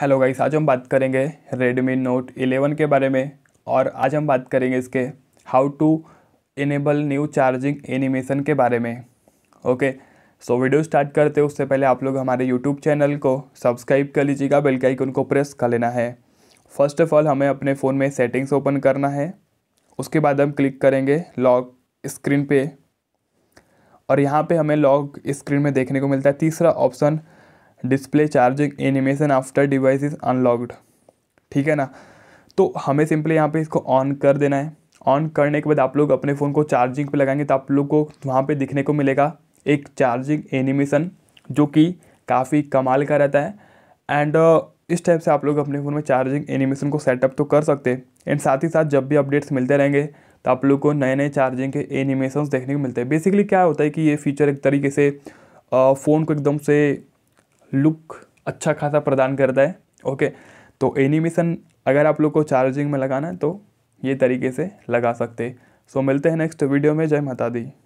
hello guys आज हम बात करेंगे रेडमी नोट 11 के बारे में और आज हम बात करेंगे इसके how to enable new charging animation के बारे में ओके सो वीडियो स्टार्ट करते हैं उससे पहले आप लोग हमारे यूट्यूब चैनल को सब्सक्राइब कर लीजिएगा बेल का आइकन को प्रेस कर लेना है फर्स्ट ऑफ ऑल हमें अपने फ़ोन में सेटिंग्स ओपन करना है उसके बाद हम क्लिक करेंगे लॉक स्क्रीन पर और यहाँ पर हमें लॉक स्क्रीन में देखने को मिलता है तीसरा option display charging animation after device is unlocked ठीक है ना तो हमें सिंपली यहाँ पे इसको ऑन कर देना है ऑन करने के बाद आप लोग अपने फ़ोन को चार्जिंग पे लगाएंगे तो आप लोग को वहाँ पे दिखने को मिलेगा एक चार्जिंग एनिमेशन जो कि काफ़ी कमाल का रहता है एंड uh, इस टाइप से आप लोग अपने फ़ोन में चार्जिंग एनिमेशन को सेटअप तो कर सकते हैं एंड साथ ही साथ जब भी अपडेट्स मिलते रहेंगे तो आप लोग को नए नए चार्जिंग के एनिमेशन देखने को मिलते हैं बेसिकली क्या होता है कि ये फीचर एक तरीके से फ़ोन uh, को एकदम से लुक अच्छा खासा प्रदान करता है ओके तो एनिमेशन अगर आप लोग को चार्जिंग में लगाना है तो ये तरीके से लगा सकते सो मिलते हैं नेक्स्ट वीडियो में जय माता दी